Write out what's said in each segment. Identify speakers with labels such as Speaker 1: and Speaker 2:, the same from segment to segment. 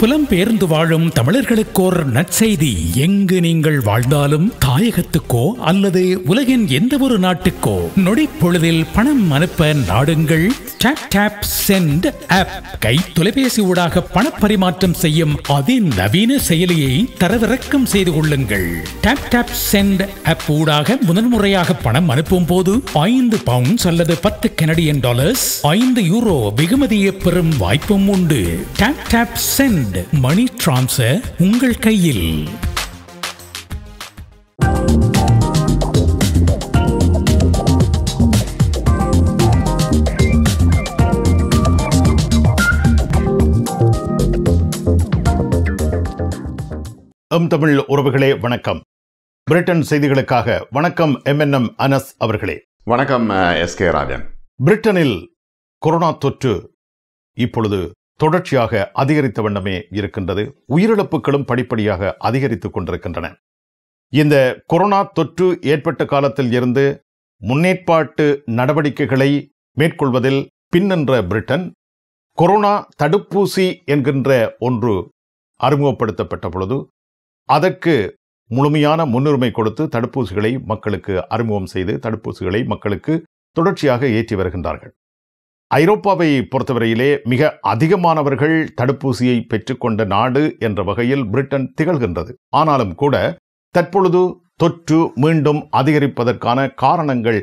Speaker 1: புலம்பெயர்ந்து வாழும் தமிழர்களுக்கோர் நற்செய்தி எங்கு நீங்கள் வாழ்ந்தாலும் தாயகத்துக்கோ அல்லது உலகின் எந்த ஒரு நாட்டுக்கோ நொடிப்பொழுதில் பணம் அனுப்ப நாடுங்கள் சென்ட் ஆப் கை தொலைபேசி ஊடாக பணப்பரிமாற்றம் செய்யும் அதிநவீன செயலியை தரவிறக்கம் செய்து கொள்ளுங்கள் டாப் டாப் சென்ட் ஆப் ஊடாக முதன்முறையாக பணம் அனுப்பும் போது ஐந்து பவுண்ட்ஸ் அல்லது பத்து கனடியன் டாலர்ஸ் ஐந்து யூரோ வெகுமதியை பெறும் வாய்ப்பும் உண்டு டாப் டாப் சென்ட் ரெண்டு மணி டிரான்ஸ்ஃபர் உங்கள் கையில் எம் தமிழ் உறவுகளே வணக்கம் பிரிட்டன் செய்திகளுக்காக வணக்கம் எம் என் எம் அனஸ் அவர்களே
Speaker 2: வணக்கம் எஸ் கே ராஜன்
Speaker 1: பிரிட்டனில் கொரோனா தொற்று இப்பொழுது தொடர்ச்சியாக அதிகரித்த வண்ணமே இருக்கின்றது உயிரிழப்புகளும் படிப்படியாக அதிகரித்துக் கொண்டிருக்கின்றன இந்த கொரோனா தொற்று ஏற்பட்ட காலத்தில் இருந்து முன்னேற்பாட்டு நடவடிக்கைகளை மேற்கொள்வதில் பின்னின்ற பிரிட்டன் கொரோனா தடுப்பூசி என்கின்ற ஒன்று அறிமுகப்படுத்தப்பட்ட பொழுது அதற்கு முழுமையான முன்னுரிமை கொடுத்து தடுப்பூசிகளை மக்களுக்கு அறிமுகம் செய்து தடுப்பூசிகளை மக்களுக்கு தொடர்ச்சியாக ஏற்றி வருகின்றார்கள் ஐரோப்பாவை பொறுத்தவரையிலே மிக அதிகமானவர்கள் தடுப்பூசியை பெற்றுக்கொண்ட நாடு என்ற வகையில் பிரிட்டன் திகழ்கின்றது ஆனாலும் கூட தற்பொழுது தொற்று மீண்டும் அதிகரிப்பதற்கான காரணங்கள்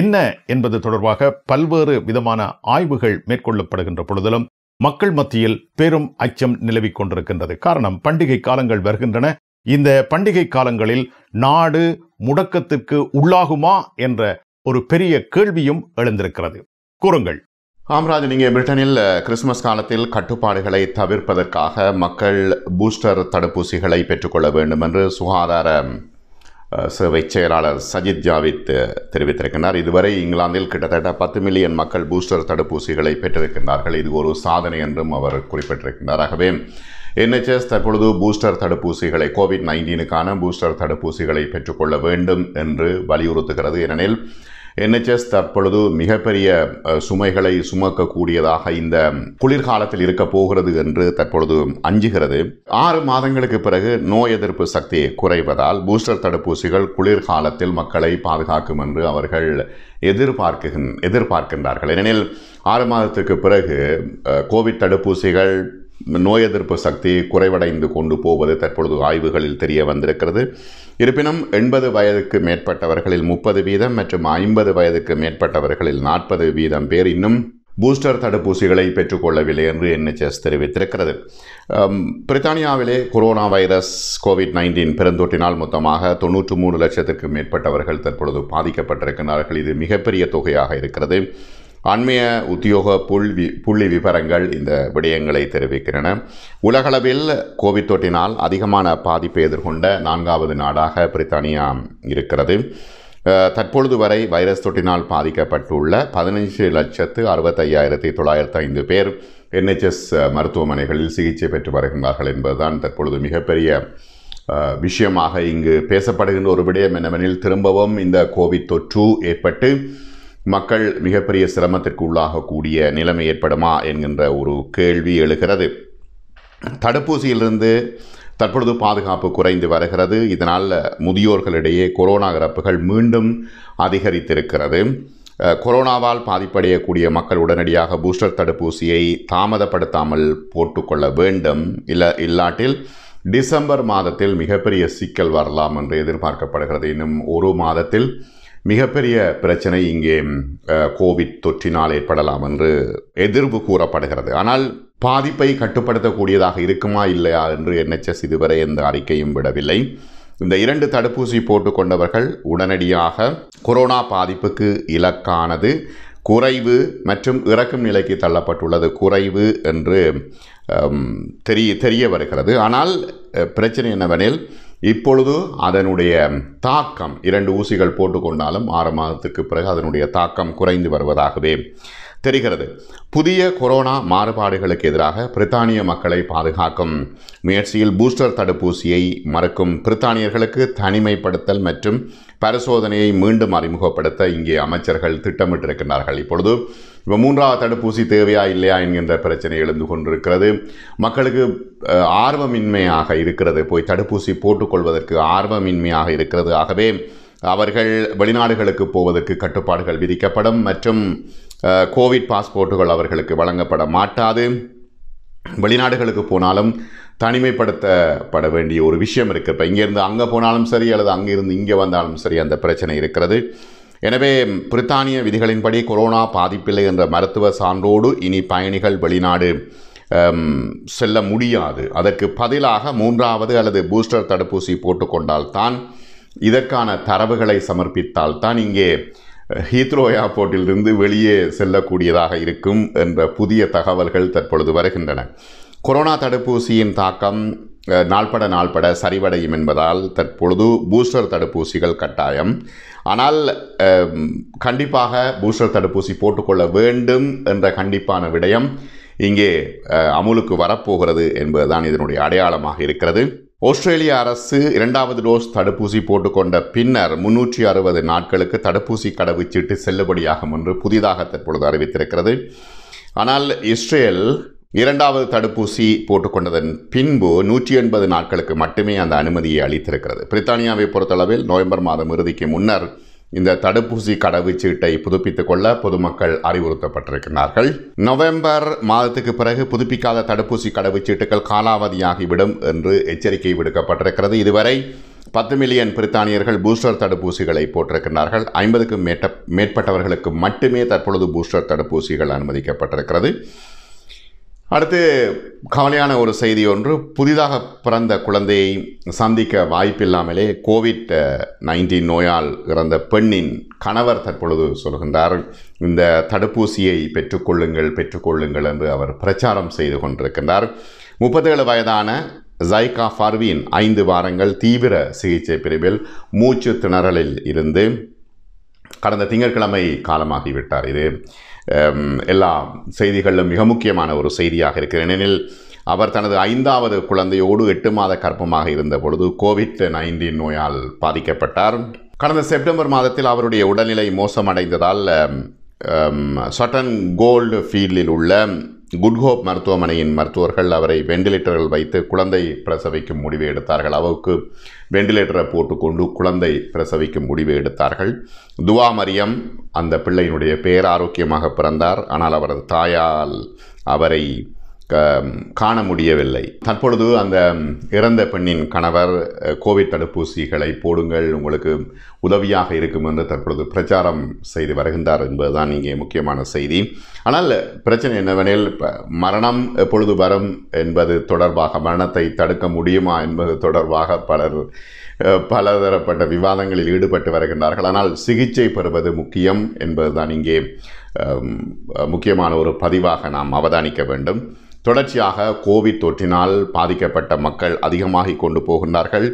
Speaker 1: என்ன என்பது தொடர்பாக பல்வேறு விதமான ஆய்வுகள் மேற்கொள்ளப்படுகின்ற பொழுதிலும் மக்கள் மத்தியில் பெரும் அச்சம் நிலவிக் கொண்டிருக்கின்றது காரணம் பண்டிகை காலங்கள் வருகின்றன இந்த பண்டிகை காலங்களில் நாடு முடக்கத்திற்கு உள்ளாகுமா என்ற ஒரு பெரிய கேள்வியும் எழுந்திருக்கிறது கூறுங்கள்
Speaker 2: காமராஜ் நீங்கள் பிரிட்டனில் கிறிஸ்மஸ் காலத்தில் கட்டுப்பாடுகளை தவிர்ப்பதற்காக மக்கள் பூஸ்டர் தடுப்பூசிகளை பெற்றுக்கொள்ள வேண்டும் என்று சுகாதார சேவை செயலாளர் சஜித் ஜாவித் தெரிவித்திருக்கிறார் இதுவரை இங்கிலாந்தில் கிட்டத்தட்ட பத்து மில்லியன் மக்கள் பூஸ்டர் தடுப்பூசிகளை பெற்றிருக்கின்றார்கள் இது ஒரு சாதனை என்றும் அவர் குறிப்பிட்டிருக்கின்றார் ஆகவே என்ஹெச்எஸ் தற்பொழுது பூஸ்டர் தடுப்பூசிகளை கோவிட் நைன்டீனுக்கான பூஸ்டர் தடுப்பூசிகளை பெற்றுக்கொள்ள வேண்டும் என்று வலியுறுத்துகிறது ஏனெனில் என்ஹெச்எஸ் தற்பொழுது மிகப்பெரிய சுமைகளை சுமக்கக்கூடியதாக இந்த குளிர்காலத்தில் இருக்க போகிறது என்று தற்பொழுது அஞ்சுகிறது ஆறு மாதங்களுக்கு பிறகு நோய் எதிர்ப்பு சக்தி குறைவதால் பூஸ்டர் தடுப்பூசிகள் குளிர்காலத்தில் மக்களை பாதுகாக்கும் என்று அவர்கள் எதிர்பார்க்க எதிர்பார்க்கின்றார்கள் ஏனெனில் ஆறு மாதத்துக்கு பிறகு கோவிட் தடுப்பூசிகள் நோய் எதிர்ப்பு சக்தி குறைவடைந்து கொண்டு போவது தற்பொழுது ஆய்வுகளில் தெரிய வந்திருக்கிறது இருப்பினும் எண்பது வயதுக்கு மேற்பட்டவர்களில் முப்பது வீதம் மற்றும் ஐம்பது வயதுக்கு மேற்பட்டவர்களில் நாற்பது வீதம் பேர் இன்னும் பூஸ்டர் தடுப்பூசிகளை பெற்றுக்கொள்ளவில்லை என்று என்ஹெச்எஸ் தெரிவித்திருக்கிறது பிரித்தானியாவிலே கொரோனா வைரஸ் கோவிட் நைன்டீன் பெருந்தொற்றினால் மொத்தமாக தொன்னூற்று மூணு லட்சத்திற்கு மேற்பட்டவர்கள் தற்பொழுது பாதிக்கப்பட்டிருக்கிறார்கள் இது மிகப்பெரிய தொகையாக இருக்கிறது அண்மைய உத்தியோக புள்ளி புள்ளி விவரங்கள் இந்த விடயங்களை தெரிவிக்கின்றன உலகளவில் கோவிட் தொற்றினால் அதிகமான பாதிப்பை எதிர்கொண்ட நான்காவது நாடாக பிரித்தானியா இருக்கிறது தற்பொழுது வரை வைரஸ் தொற்றினால் பாதிக்கப்பட்டுள்ள பதினஞ்சு லட்சத்து அறுபத்தையாயிரத்தி தொள்ளாயிரத்து ஐந்து பேர் என்ஹெச்எஸ் மருத்துவமனைகளில் சிகிச்சை பெற்று வருகின்றார்கள் என்பதுதான் தற்பொழுது மிகப்பெரிய விஷயமாக இங்கு பேசப்படுகின்ற ஒரு விடயம் என்னவெனில் திரும்பவும் இந்த கோவிட் தொற்று ஏற்பட்டு மக்கள் மிகப்பெரிய சிரமத்திற்கு உள்ளாகக்கூடிய நிலைமை ஏற்படுமா என்கின்ற ஒரு கேள்வி எழுகிறது தடுப்பூசியிலிருந்து தற்பொழுது பாதுகாப்பு குறைந்து வருகிறது இதனால் முதியோர்களிடையே கொரோனா இறப்புகள் மீண்டும் அதிகரித்திருக்கிறது கொரோனாவால் பாதிப்படையக்கூடிய மக்கள் உடனடியாக பூஸ்டர் தடுப்பூசியை தாமதப்படுத்தாமல் போட்டுக்கொள்ள வேண்டும் இல்லை இல்லாட்டில் டிசம்பர் மாதத்தில் மிகப்பெரிய சிக்கல் வரலாம் என்று எதிர்பார்க்கப்படுகிறது இன்னும் ஒரு மாதத்தில் மிகப்பெரிய பிரச்சனை இங்கே கோவிட் தொற்றினால் ஏற்படலாம் என்று எதிர்வு கூறப்படுகிறது ஆனால் பாதிப்பை கட்டுப்படுத்தக்கூடியதாக இருக்குமா இல்லையா என்று என்எச்எஸ் இதுவரை எந்த அறிக்கையும் விடவில்லை இந்த இரண்டு தடுப்பூசி போட்டுக்கொண்டவர்கள் உடனடியாக கொரோனா பாதிப்புக்கு இலக்கானது குறைவு மற்றும் இறக்கும் நிலைக்கு தள்ளப்பட்டுள்ளது குறைவு என்று தெரிய தெரிய வருகிறது ஆனால் பிரச்சனை என்னவெனில் இப்பொழுது அதனுடைய தாக்கம் இரண்டு ஊசிகள் போட்டுக்கொண்டாலும் ஆறு மாதத்துக்கு பிறகு அதனுடைய தாக்கம் குறைந்து வருவதாகவே தெரிகிறது புதிய கொரோனா மாறுபாடுகளுக்கு எதிராக பிரித்தானிய மக்களை பாதுகாக்கும் முயற்சியில் பூஸ்டர் தடுப்பூசியை மறுக்கும் பிரித்தானியர்களுக்கு தனிமைப்படுத்தல் மற்றும் பரிசோதனையை மீண்டும் அறிமுகப்படுத்த இங்கே அமைச்சர்கள் திட்டமிட்டிருக்கிறார்கள் இப்பொழுது இப்போ மூன்றாவது தடுப்பூசி தேவையா இல்லையா என்கின்ற பிரச்சனை எழுந்து கொண்டிருக்கிறது மக்களுக்கு ஆர்வமின்மையாக இருக்கிறது போய் தடுப்பூசி போட்டுக்கொள்வதற்கு ஆர்வமின்மையாக இருக்கிறது ஆகவே அவர்கள் வெளிநாடுகளுக்கு போவதற்கு கட்டுப்பாடுகள் விதிக்கப்படும் மற்றும் கோவிட் பாஸ்போர்ட்டுகள் அவர்களுக்கு வழங்கப்பட மாட்டாது வெளிநாடுகளுக்கு போனாலும் தனிமைப்படுத்தப்பட வேண்டிய ஒரு விஷயம் இருக்குது இப்போ இங்கேருந்து அங்கே போனாலும் சரி அல்லது அங்கேருந்து இங்கே வந்தாலும் சரி அந்த பிரச்சனை இருக்கிறது எனவே பிரித்தானிய விதிகளின்படி கொரோனா பாதிப்பில்லை என்ற மருத்துவ சான்றோடு இனி பயணிகள் வெளிநாடு செல்ல முடியாது அதற்கு பதிலாக மூன்றாவது அல்லது பூஸ்டர் தடுப்பூசி போட்டுக்கொண்டால் தான் இதற்கான தரவுகளை சமர்ப்பித்தால் தான் இங்கே ஹீத்ரோ ஏர்போர்ட்டிலிருந்து வெளியே செல்லக்கூடியதாக இருக்கும் என்ற புதிய தகவல்கள் தற்பொழுது வருகின்றன கொரோனா தடுப்பூசியின் தாக்கம் நாள்பட நாள்பட சரிவடையும் என்பதால் தற்பொழுது பூஸ்டர் தடுப்பூசிகள் கட்டாயம் ஆனால் கண்டிப்பாக பூஸ்டர் தடுப்பூசி போட்டுக்கொள்ள வேண்டும் என்ற கண்டிப்பான விடயம் இங்கே அமுலுக்கு வரப்போகிறது என்பதுதான் இதனுடைய அடையாளமாக இருக்கிறது ஆஸ்திரேலிய அரசு இரண்டாவது டோஸ் தடுப்பூசி போட்டுக்கொண்ட பின்னர் முன்னூற்றி அறுபது நாட்களுக்கு தடுப்பூசி கடவுச்சீட்டு செல்லுபடியாகும் என்று புதிதாக தற்பொழுது அறிவித்திருக்கிறது ஆனால் இஸ்ரேல் இரண்டாவது தடுப்பூசி போட்டுக்கொண்டதன் பின்பு நூற்றி எண்பது நாட்களுக்கு மட்டுமே அந்த அனுமதியை அளித்திருக்கிறது பிரித்தானியாவை பொறுத்தளவில் நவம்பர் மாதம் இறுதிக்கு முன்னர் இந்த தடுப்பூசி கடவுச்சீட்டை புதுப்பித்துக் கொள்ள பொதுமக்கள் அறிவுறுத்தப்பட்டிருக்கிறார்கள் நவம்பர் மாதத்துக்கு பிறகு புதுப்பிக்காத தடுப்பூசி கடவுச்சீட்டுகள் காலாவதியாகிவிடும் என்று எச்சரிக்கை விடுக்கப்பட்டிருக்கிறது இதுவரை பத்து மில்லியன் பிரித்தானியர்கள் பூஸ்டர் தடுப்பூசிகளை போட்டிருக்கிறார்கள் ஐம்பதுக்கும் மேட்ட மேற்பட்டவர்களுக்கு மட்டுமே தற்பொழுது பூஸ்டர் தடுப்பூசிகள் அனுமதிக்கப்பட்டிருக்கிறது அடுத்து கவலையான ஒரு செய்தி ஒன்று புதிதாக பிறந்த குழந்தையை சந்திக்க வாய்ப்பில்லாமலே கோவிட் நைன்டீன் நோயால் இறந்த பெண்ணின் கணவர் தற்பொழுது சொல்கின்றார் இந்த தடுப்பூசியை பெற்றுக்கொள்ளுங்கள் பெற்றுக்கொள்ளுங்கள் என்று அவர் பிரச்சாரம் செய்து கொண்டிருக்கின்றார் முப்பத்தேழு வயதான ஜைகா ஃபார்வின் ஐந்து வாரங்கள் தீவிர சிகிச்சை பிரிவில் மூச்சு திணறலில் இருந்து கடந்த திங்கட்கிழமை காலமாகிவிட்டார் இது எல்லா செய்திகளிலும் மிக முக்கியமான ஒரு செய்தியாக இருக்கிறது ஏனெனில் அவர் தனது ஐந்தாவது குழந்தையோடு எட்டு மாத கர்ப்பமாக இருந்த பொழுது கோவிட் நைன்டீன் நோயால் பாதிக்கப்பட்டார் கடந்த செப்டம்பர் மாதத்தில் அவருடைய உடல்நிலை மோசமடைந்ததால் சட்டன் கோல்டு ஃபீல்டில் உள்ள குட்ஹோப் மருத்துவமனையின் மருத்துவர்கள் அவரை வெண்டிலேட்டர்கள் வைத்து குழந்தை பிரசவிக்கும் முடிவு எடுத்தார்கள் அவருக்கு வெண்டிலேட்டரை போட்டுக்கொண்டு குழந்தை பிரசவிக்கும் முடிவு எடுத்தார்கள் துவா மரியம் அந்த பிள்ளையினுடைய பேர் ஆரோக்கியமாக பிறந்தார் ஆனால் அவரது தாயால் அவரை காண முடியவில்லை தற்பொழுது அந்த இறந்த பெண்ணின் கணவர் கோவிட் தடுப்பூசிகளை போடுங்கள் உங்களுக்கு உதவியாக இருக்கும் என்று தற்பொழுது பிரச்சாரம் செய்து வருகின்றார் என்பதுதான் இங்கே முக்கியமான செய்தி ஆனால் பிரச்சனை என்னவெனில் மரணம் எப்பொழுது வரும் என்பது தொடர்பாக மரணத்தை தடுக்க முடியுமா என்பது தொடர்பாக பலர் பலதரப்பட்ட விவாதங்களில் ஈடுபட்டு வருகின்றார்கள் ஆனால் சிகிச்சை பெறுவது முக்கியம் என்பதுதான் இங்கே முக்கியமான ஒரு பதிவாக நாம் அவதானிக்க வேண்டும் தொடர்ச்சியாக கோவிட் தொற்றினால் பாதிக்கப்பட்ட மக்கள் அதிகமாகி கொண்டு போகின்றார்கள்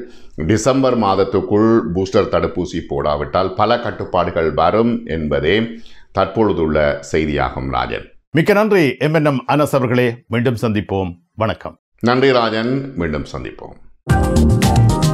Speaker 2: டிசம்பர் மாதத்துக்குள் பூஸ்டர் தடுப்பூசி போடாவிட்டால் பல கட்டுப்பாடுகள் வரும் என்பதே தற்பொழுதுள்ள செய்தியாகும்
Speaker 1: ராஜன் மிக்க நன்றி எம் என் எம் அனஸ் அவர்களே மீண்டும் சந்திப்போம் வணக்கம் நன்றி ராஜன் மீண்டும் சந்திப்போம்